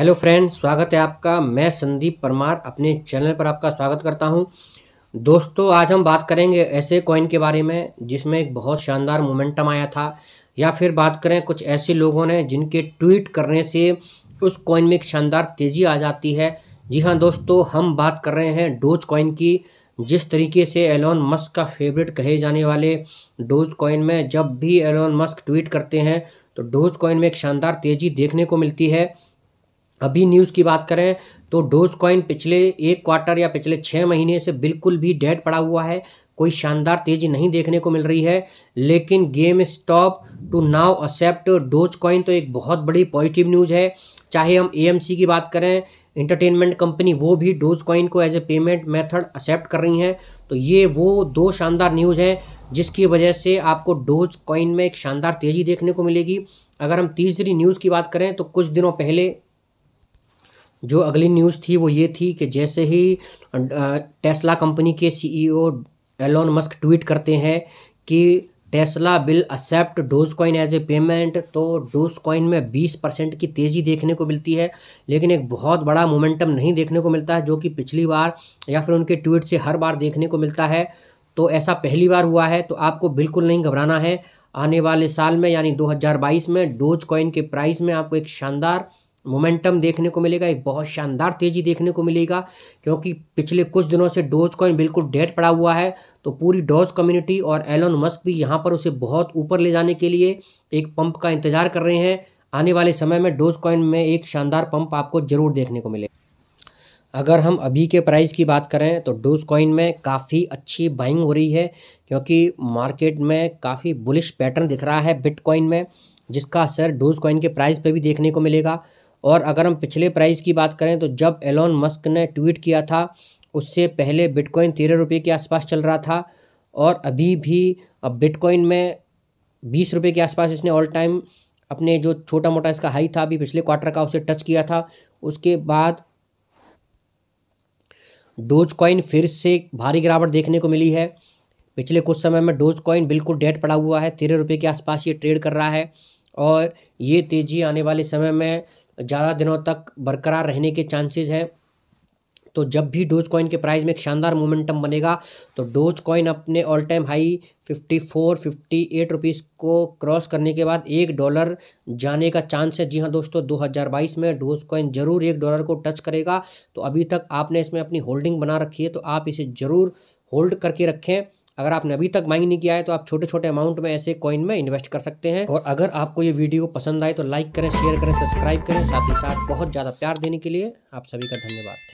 hello friends स्वागत है आपका मैं संदीप परमार अपने चैनल पर आपका स्वागत करता हूं दोस्तों आज हम बात करेंगे ऐसे कॉइन के बारे में जिसमें एक बहुत शानदार मोमेंटम आया था या फिर बात करें कुछ ऐसे लोगों ने जिनके ट्वीट करने से उस कॉइन में एक शानदार तेज़ी आ जाती है जी हाँ दोस्तों हम बात कर रहे हैं डोज कॉइन की जिस तरीके से एलोन मस्क का फेवरेट कहे जाने वाले डोज कॉइन में जब भी एलोन मस्क ट्वीट करते हैं तो डोज कॉइन में एक शानदार तेज़ी देखने को मिलती है अभी न्यूज़ की बात करें तो डोज कॉइन पिछले एक क्वार्टर या पिछले छः महीने से बिल्कुल भी डेड पड़ा हुआ है कोई शानदार तेजी नहीं देखने को मिल रही है लेकिन GameStop to now accept Dogecoin तो एक बहुत बड़ी पॉजिटिव न्यूज़ है चाहे हम ए की बात करें इंटरटेनमेंट कंपनी वो भी डोज कॉइन को as a payment method accept कर रही हैं तो ये वो दो शानदार न्यूज़ हैं जिसकी वजह से आपको डोज कॉइन में एक शानदार तेज़ी देखने को मिलेगी अगर हम तीसरी न्यूज़ की बात करें तो कुछ दिनों पहले जो अगली न्यूज़ थी वो ये थी कि जैसे ही टेस्ला कंपनी के सीईओ एलोन मस्क ट्वीट करते हैं कि Tesla will accept Dogecoin as a payment तो डोज कॉइन में 20 परसेंट की तेज़ी देखने को मिलती है लेकिन एक बहुत बड़ा मोमेंटम नहीं देखने को मिलता है जो कि पिछली बार या फिर उनके ट्वीट से हर बार देखने को मिलता है तो ऐसा पहली बार हुआ है तो आपको बिल्कुल नहीं घबराना है आने वाले साल में यानी 2022 में डोज कॉइन के प्राइस में आपको एक शानदार मोमेंटम देखने को मिलेगा एक बहुत शानदार तेज़ी देखने को मिलेगा क्योंकि पिछले कुछ दिनों से डोज कॉइन बिल्कुल डेड पड़ा हुआ है तो पूरी डोज कम्युनिटी और एलोन मस्क भी यहाँ पर उसे बहुत ऊपर ले जाने के लिए एक पंप का इंतज़ार कर रहे हैं आने वाले समय में डोज कॉइन में एक शानदार पंप आपको ज़रूर देखने को मिलेगा अगर हम अभी के प्राइस की बात करें तो डोज कॉइन में काफ़ी अच्छी बाइंग हो रही है क्योंकि मार्केट में काफ़ी बुलिश पैटर्न दिख रहा है बिटकॉइन में जिसका असर डोज कॉइन के प्राइस पे भी देखने को मिलेगा और अगर हम पिछले प्राइस की बात करें तो जब एलोन मस्क ने ट्वीट किया था उससे पहले बिटकॉइन तेरह रुपये के आसपास चल रहा था और अभी भी अब बिटकॉइन में बीस रुपये के आसपास इसने ऑल टाइम अपने जो छोटा मोटा इसका हाई था अभी पिछले क्वार्टर का उसे टच किया था उसके बाद डोज कॉइन फिर से भारी गिरावट देखने को मिली है पिछले कुछ समय में डोज कॉइन बिल्कुल डेड पड़ा हुआ है तेरह रुपये के आसपास ये ट्रेड कर रहा है और ये तेज़ी आने वाले समय में ज़्यादा दिनों तक बरकरार रहने के चांसेस हैं तो जब भी डोज कॉइन के प्राइस में एक शानदार मोमेंटम बनेगा तो डोज कॉइन अपने all time high fifty four fifty eight rupees को क्रॉस करने के बाद एक डॉलर जाने का चांस है जी हाँ दोस्तों 2022 में डोज कॉइन ज़रूर एक डॉलर को टच करेगा तो अभी तक आपने इसमें अपनी होल्डिंग बना रखी है तो आप इसे ज़रूर होल्ड करके रखें अगर आपने अभी तक माइंग नहीं किया है तो आप छोटे छोटे अमाउंट में ऐसे कॉइन में इन्वेस्ट कर सकते हैं और अगर आपको ये वीडियो पसंद आए तो लाइक करें शेयर करें सब्सक्राइब करें साथ ही साथ बहुत ज़्यादा प्यार देने के लिए आप सभी का धन्यवाद